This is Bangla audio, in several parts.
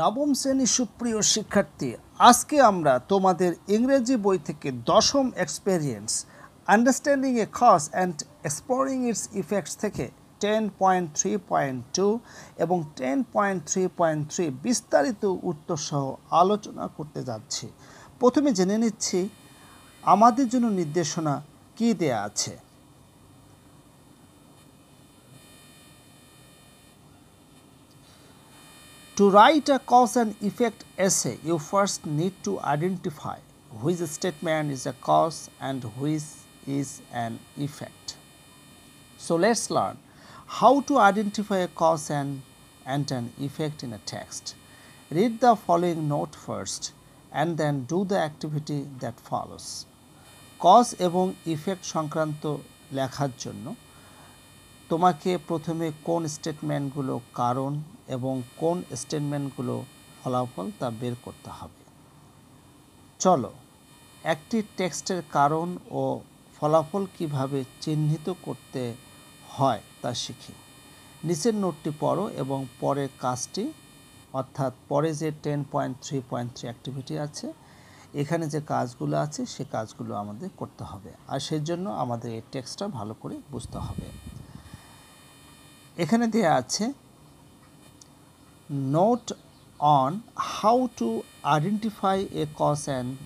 নবম শ্রেণীর সুপ্রিয় শিক্ষার্থী আজকে আমরা তোমাদের ইংরেজি বই থেকে দশম experience understanding a cause and exploring its effects থেকে ten point three point two এবং ten point three point three বিস্তারিত উত্তরসহ আলোচনা করতে যাচ্ছি প্রথমে জেনে নিচ্ছি আমাদের জন্য নির্দেশনা কী দেয়া আছে To write a cause and effect essay, you first need to identify which statement is a cause and which is an effect. So, let us learn how to identify a cause and, and an effect in a text. Read the following note first and then do the activity that follows. Cause এবং effect সংক্রান্ত লেখার জন্য Tomake প্রথমে statement স্টেটমেন্টগুলো কারণ এবং কোন স্টেটমেন্টগুলো ফলাফল তা বের করতে হবে চলো একটি টেক্সটের কারণ ও ফলাফল কিভাবে চিহ্নিত করতে হয় তা শিখি নিচের নোটটি পড়ো এবং পরের কাজটি অর্থাৎ পরে যে ten point three point three activity আছে এখানে যে কাজগুলো আছে সে কাজগুলো আমাদের করতে হবে আর সেই জন্য আমাদের এই টেক্সটটা ভালো করে বুঝতে হবে এখানে দেয়া আছে note on how to identify a cause and,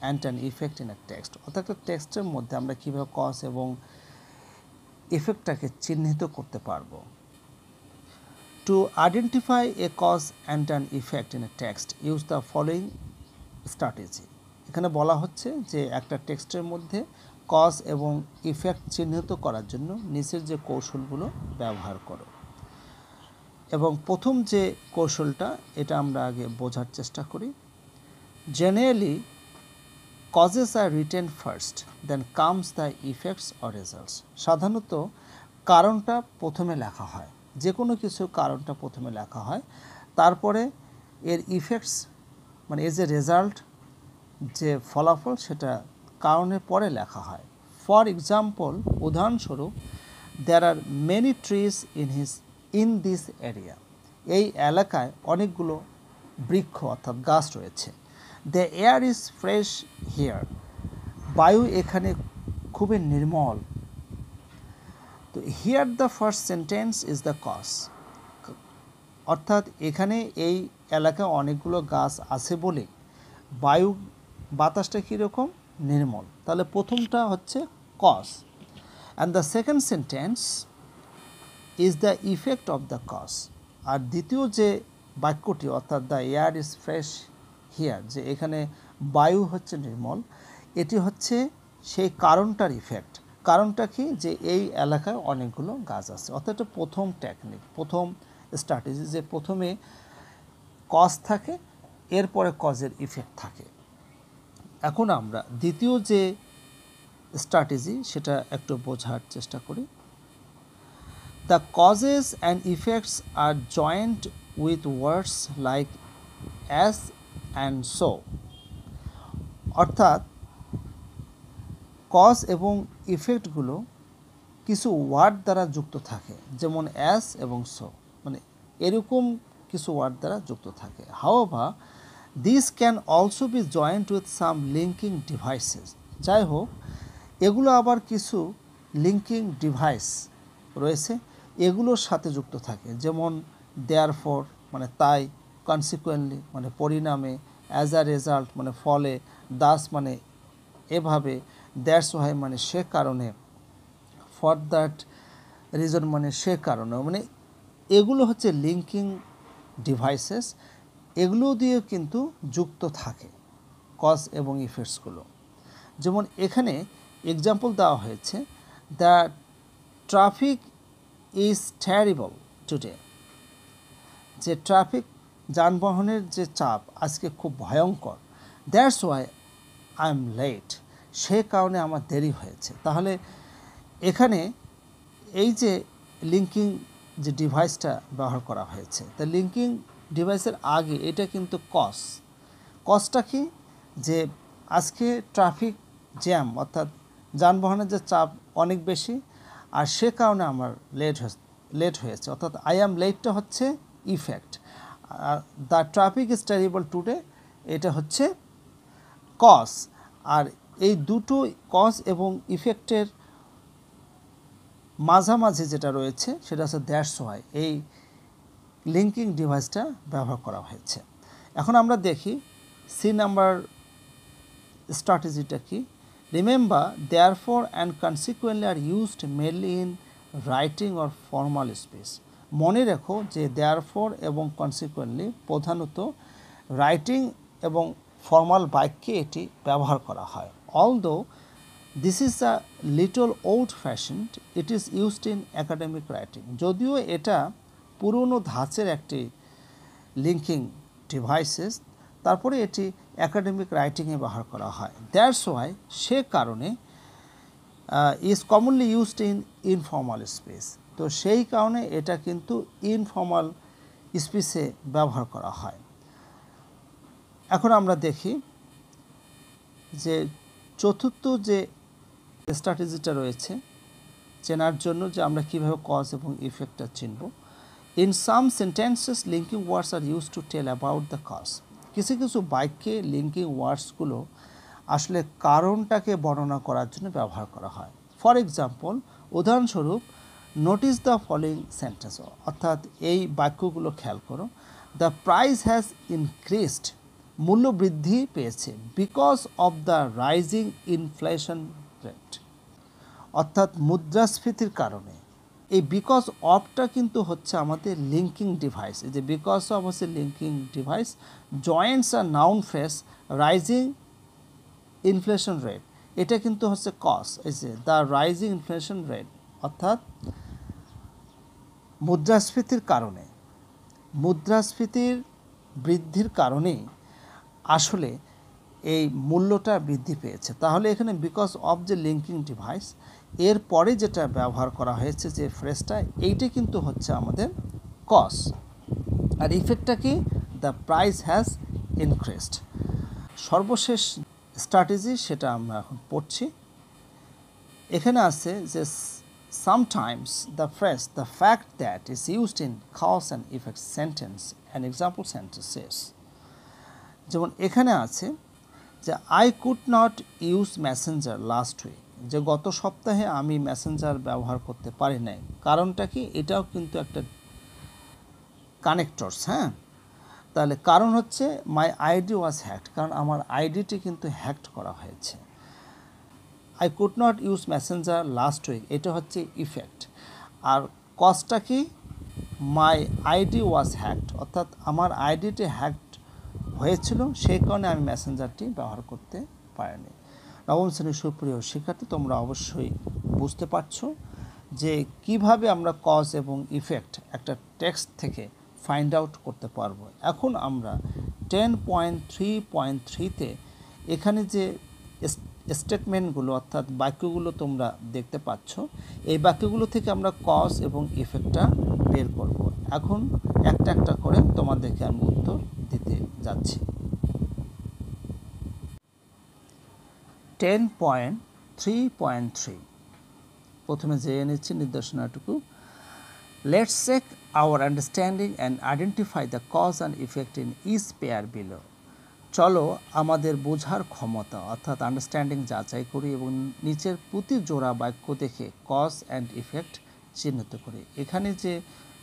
and an effect in a text অর্থাৎ একটা টেক্সটের মধ্যে আমরা কীভাবে কজ এবং ইফেক্টটাকে চিহ্নিত করতে পারব to identify a cause and an effect in a text use the following strategy এখানে বলা হচ্ছে যে একটা টেক্সটের মধ্যে কজ এবং ইফেক্ট চিহ্নিত করার জন্য নিচের যে কৌশলগুলো ব্যবহার করো এবং প্রথম যে কৌশলটা এটা আমরা আগে বোঝার চেষ্টা করি generally causes are written first then comes the effects or results সাধারণত কারণটা প্রথমে লেখা হয় যে কোনো কিছু কারণটা প্রথমে লেখা হয় তারপরে এর ইফেক্টস মানে এজ এ রেজাল্ট যে ফলাফল সেটা কারণের পরে লেখা হয় ফর এক্সাম্পল উদাহরণস্বরূপ there are many trees in his in this area এই এলাকায় অনেকগুলো বৃক্ষ অর্থাৎ গাছ রয়েছে the air is fresh here বায়ু এখানে খুবই নির্মল তো here the first sentence is the cause অর্থাৎ এখানে এই এলাকায় অনেকগুলো গাছ আছে বলে বায়ু বাতাসটা কীরকম নির্মল তাহলে প্রথমটা হচ্ছে cause and the second sentence is the effect of the cause আর দ্বিতীয় যে বাক্যটি অর্থাৎ the air is fresh here যে এখানে বায়ু হচ্ছে নির্মল এটি হচ্ছে সেই কারণটার ইফেক্ট কারণটা কি যে এই এলাকায় অনেকগুলো গাছ আছে অর্থাৎ এটা প্রথম টেকনিক প্রথম স্ট্র্যাটেজি যে প্রথমে কজ থাকে এরপরে কজের ইফেক্ট থাকে এখন আমরা দ্বিতীয় যে স্ট্র্যাটেজি সেটা একটু বোঝার চেষ্টা করি The causes and effects are joined with words like as and so অর্থাৎ কজ এবং ইফেক্টগুলো কিছু ওয়ার্ড দ্বারা যুক্ত থাকে যেমন অ্যাস এবং সো মানে এরকম কিছু ওয়ার্ড দ্বারা যুক্ত থাকে হাওয়াবা this can also be joint with some linking devices যাই হোক এগুলো আবার কিছু লিঙ্কিং ডিভাইস রয়েছে এগুলোর সাথে যুক্ত থাকে যেমন দেয়ার ফর মানে তাই কনসিকুয়েন্টলি মানে পরিণামে অ্যাজ আ রেজাল্ট মানে ফলে দাস মানে এভাবে দ্যাটস ওয়াই মানে সে কারণে ফর দ্যাট রিজন মানে সে কারণে মানে এগুলো হচ্ছে লিঙ্কিং ডিভাইসেস এগুলো দিয়ে কিন্তু যুক্ত থাকে কজ এবং ইফেক্টসগুলো যেমন এখানে এক্সাম্পল দেওয়া হয়েছে the traffic is terrible today যে ট্রাফিক যানবাহনের যে চাপ আজকে খুব ভয়ঙ্কর that's why I am late সে কারণে আমার দেরি হয়েছে তাহলে এখানে এই যে লিঙ্কিং যে ডিভাইসটা ব্যবহার করা হয়েছে তা লিঙ্কিং ডিভাইসের আগে এটা কিন্তু কস কসটা কি যে আজকে ট্রাফিক জ্যাম অর্থাৎ যানবাহনের যে চাপ অনেক বেশি আর সে কারণে আমার লেট লেট হয়েছে অর্থাৎ আই অ্যাম লেটটা হচ্ছে ইফেক্ট আর the traffic is terrible today এটা হচ্ছে কস আর এই দুটো কজ এবং ইফেক্টের মাঝামাঝি যেটা রয়েছে সেটা হচ্ছে দ্যাশ হয় এই লিঙ্কিং ডিভাইসটা ব্যবহার করা হয়েছে এখন আমরা দেখি সি নাম্বার স্ট্র্যাটেজিটা কী Remember, therefore and consequently are used mainly in writing or formal speech. মনে রেখো যে দেয়ারফোর এবং কনসিকুয়েন্টলি প্রধানত রাইটিং এবং ফর্মাল বাক্যে এটি ব্যবহার করা হয় although this is a little old fashion it is used in academic writing যদিও এটা পুরনো ধাঁচের একটি লিঙ্কিং ডিভাইসেস তারপরে এটি অ্যাকাডেমিক রাইটিংয়ে ব্যবহার করা হয় দ্যাটস ওয়াই সে কারণে is commonly used in informal space তো সেই কারণে এটা কিন্তু ইনফর্মাল স্পেসে ব্যবহার করা হয় এখন আমরা দেখি যে চতুর্থ যে স্ট্র্যাটেজিটা রয়েছে চেনার জন্য যে আমরা কীভাবে কজ এবং ইফেক্টটা চিনব in some sentences linking words are use to tell about the cause কিছু কিছু বাইককে লিঙ্কিং ওয়ার্ডসগুলো আসলে কারণটাকে বর্ণনা করার জন্য ব্যবহার করা হয় ফর এক্সাম্পল উদাহরণস্বরূপ নোটিস দ্য ফলোয়িং সেন্টেন্স অর্থাৎ এই বাক্যগুলো খেয়াল করো দ্য প্রাইস হ্যাজ ইনক্রিজড মূল্য বৃদ্ধি পেয়েছে because of the rising inflation rate অর্থাৎ মুদ্রাস্ফীতির কারণে এই বিকজ অফটা কিন্তু হচ্ছে আমাদের লিঙ্কিং ডিভাইস এই যে বিকজ অফ হচ্ছে linking device joints are noun phrase rising inflation rate এটা কিন্তু হচ্ছে কস এই যে দ্য রাইজিং ইনফ্লেশন রেট অর্থাৎ মুদ্রাস্ফীতির কারণে মুদ্রাস্ফীতির বৃদ্ধির কারণে আসলে এই মূল্যটা বৃদ্ধি পেয়েছে তাহলে এখানে বিকজ অফ যে লিঙ্কিং ডিভাইস এর পরে যেটা ব্যবহার করা হয়েছে যে ফ্রেজটা এইটা কিন্তু হচ্ছে আমাদের কস আর ইফেক্টটা কি দ্য প্রাইস হ্যাজ ইনক্রিজড সর্বশেষ স্ট্র্যাটেজি সেটা আমরা এখন পড়ছি এখানে আছে যে sometimes the phrase the fact that is used in cause and effect sentence and example sentences যেমন এখানে আছে যে I could not use Messenger last week যে গত সপ্তাহে আমি মেসেঞ্জার ব্যবহার করতে পারি নাই কারণটা কি এটাও কিন্তু একটা কানেক্টরস হ্যাঁ তাহলে কারণ হচ্ছে মাই আইডি ওয়াজ হ্যাকড কারণ আমার আইডিটি কিন্তু হ্যাকড করা হয়েছে I could not use Messenger last week এটা হচ্ছে ইফেক্ট আর কজটা কি মাই আইডি ওয়াজ হ্যাকড অর্থাৎ আমার আইডিটি হ্যাকড হয়েছিল সেই কারণে আমি মেসেঞ্জারটি ব্যবহার করতে পারিনি নবম শ্রেণীর সুপ্রিয় শিক্ষার্থী তোমরা অবশ্যই বুঝতে পারছো যে কিভাবে আমরা কজ এবং ইফেক্ট একটা টেক্সট থেকে ফাইন্ড আউট করতে পারবো এখন আমরা টেন পয়েন্ট থ্রি পয়েন্ট থ্রিতে এখানে যে স্টেটমেন্টগুলো অর্থাৎ বাক্যগুলো তোমরা দেখতে পাচ্ছ এই বাক্যগুলো থেকে আমরা কজ এবং ইফেক্টটা বের করব এখন একটা একটা করে তোমাদেরকে আমি উত্তর দিতে যাচ্ছি ten point three point three প্রথমে জেনে নিচ্ছি নির্দেশনাটুকু let's check our understanding and identify the cause and effect in each pair below চলো আমাদের বোঝার ক্ষমতা অর্থাৎ আন্ডারস্ট্যান্ডিং যাচাই করি এবং নিচের প্রতি জোড়া বাক্য দেখে কজ অ্যান্ড ইফেক্ট চিহ্নিত করি এখানে যে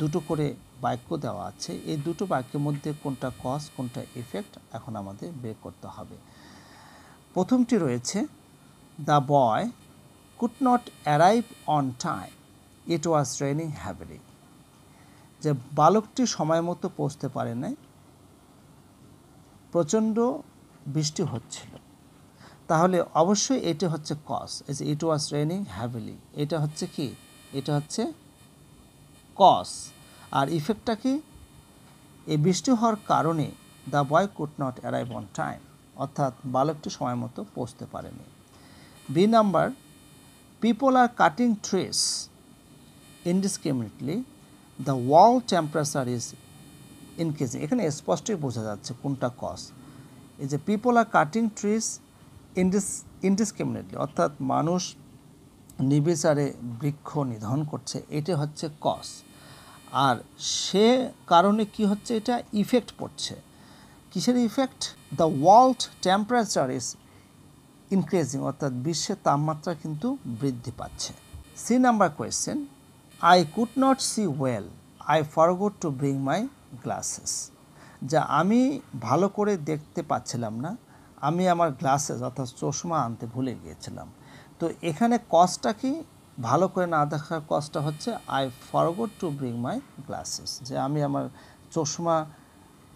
দুটো করে বাক্য দেওয়া আছে এই দুটো বাক্যের মধ্যে কোনটা কজ কোনটা ইফেক্ট এখন আমাদের বের করতে হবে প্রথমটি রয়েছে the boy could not arrive on time it was raining heavily যে বালকটি সময় মতো পৌঁছতে পারে নাই প্রচণ্ড বৃষ্টি হচ্ছিল তাহলে অবশ্যই এটা হচ্ছে কস এজ ইট ওয়াজ রেনিং হ্যাভেলি এটা হচ্ছে কি এটা হচ্ছে কস আর ইফেক্টটা কি এই বৃষ্টি হওয়ার কারণে the boy could not arrive on time অর্থাৎ বালকটি সময় মতো পৌঁছতে পারেনি B number people are cutting trees indiscriminately the world temperature is increasing এখানে স্পষ্টই বোঝা যাচ্ছে কোনটা কজ এই যে পিপল আর কাটিং ট্রিস ইনডিস ইনডিসক্রিমিনেটলি অর্থাৎ মানুষ নিবিচারে বৃক্ষ নিধন করছে এটা হচ্ছে কস আর সে কারণে কি হচ্ছে এটা ইফেক্ট পড়ছে কিসের effect the world temperature is increasing অর্থাৎ বিশ্বের তাপমাত্রা কিন্তু বৃদ্ধি পাচ্ছে C number question I could not see well I forgot to bring my glasses যা আমি ভালো করে দেখতে পাচ্ছিলাম না আমি আমার গ্লাসেস অর্থাৎ চশমা আনতে ভুলে গিয়েছিলাম তো এখানে কজটা কি ভালো করে না দেখার কজটা হচ্ছে I forgot to bring my glasses যে আমি আমার চশমা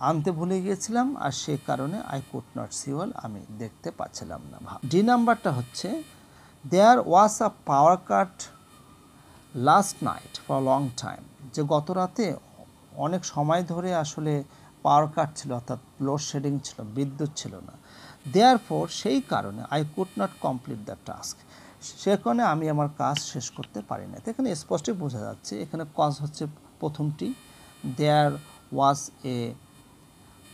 আনতে ভুলে গিয়েছিলাম আর সে কারণে আই কুড নট সি আমি দেখতে পাচ্ছিলাম না ডি নাম্বারটা হচ্ছে there was a power cut last night for long time যে গত রাতে অনেক সময় ধরে আসলে পাওয়ার কাট ছিল অর্থাৎ লোডশেডিং ছিল বিদ্যুৎ ছিল না দেয়ার ফোর সেই কারণে I could not complete the task সে কারণে আমি আমার কাজ শেষ করতে পারি না এখানে স্পষ্টই বোঝা যাচ্ছে এখানে কজ হচ্ছে প্রথমটি there was a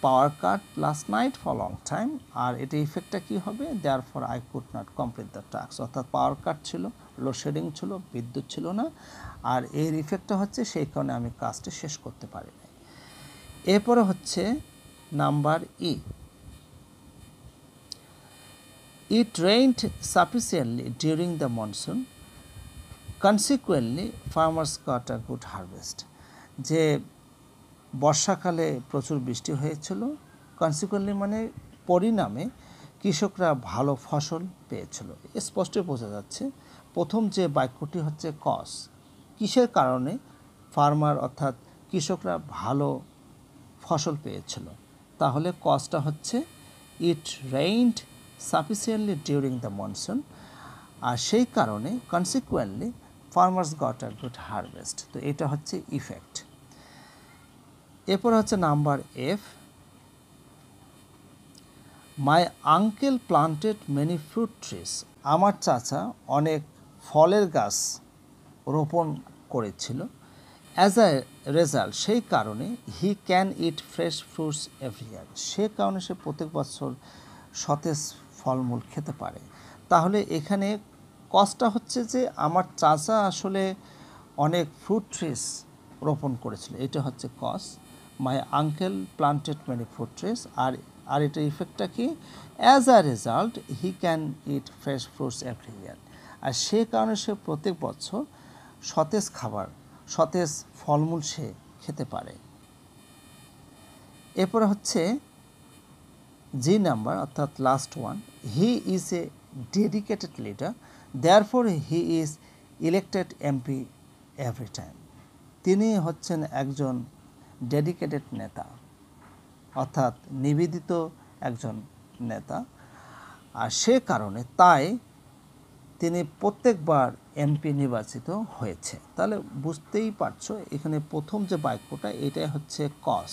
power cut last night for long time আর এটা ইফেক্টটা কি হবে therefore I could not complete the task অর্থাৎ পাওয়ার কাট ছিল লোডশেডিং ছিল বিদ্যুৎ ছিল না আর এর ইফেক্টটা হচ্ছে সেই কারণে আমি কাজটি শেষ করতে পারিনি এরপরে হচ্ছে number E e. It rained sufficiently during the monsoon Consequently, farmers got a good harvest যে বর্ষাকালে প্রচুর বৃষ্টি হয়েছিল কনসিকুয়েন্টলি মানে পরিণামে কৃষকরা ভালো ফসল পেয়েছিল স্পষ্ট বোঝা যাচ্ছে প্রথম যে বাক্যটি হচ্ছে কস কিসের কারণে ফার্মার অর্থাৎ কৃষকরা ভালো ফসল পেয়েছিল তাহলে কসটা হচ্ছে it rained sufficiently during the monsoon আর সেই কারণে consequently farmers got a good harvest তো এটা হচ্ছে ইফেক্ট এরপর হচ্ছে number F my uncle planted many fruit trees আমার চাচা অনেক ফলের গাছ রোপণ করেছিল অ্যাজ আ রেজাল্ট সেই কারণে he can eat fresh fruits every year সে কারণে সে প্রত্যেক বছর সতেজ ফলমূল খেতে পারে তাহলে এখানে কজটা হচ্ছে যে আমার চাচা আসলে অনেক ফ্রুট ট্রিস রোপণ করেছিল এটা হচ্ছে cause my uncle planted many fortress আর আর এটার ইফেক্টটা কি as a result he can eat fresh fruits every year আর সে কারণে সে প্রত্যেক বছর সতেজ খাবার সতেজ ফলমূল সে খেতে পারে এরপরে হচ্ছে জি নাম্বার অর্থাৎ last one he is a dedicated leader therefore he is elected MP every time তিনি হচ্ছেন একজন ডেডিকেটেড নেতা অর্থাৎ নিবেদিত একজন নেতা আর সে কারণে তাই তিনি প্রত্যেকবার এমপি নির্বাচিত হয়েছে তাহলে বুঝতেই পারছো এখানে প্রথম যে বাক্যটা এটাই হচ্ছে cause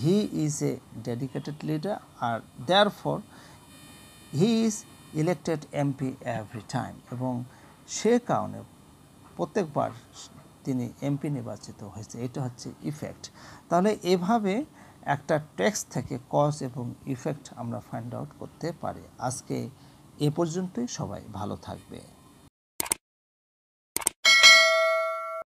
he is a dedicated leader আর therefore he is elected MP every time এবং সে কারণে প্রত্যেকবার তিনি এমপি নির্বাচিত হয়েছে এটা হচ্ছে ইফেক্ট তাহলে এভাবে একটা ট্যাক্স থেকে কজ এবং ইফেক্ট আমরা ফাইন্ড আউট করতে পারি আজকে এ পর্যন্তই সবাই ভালো থাকবে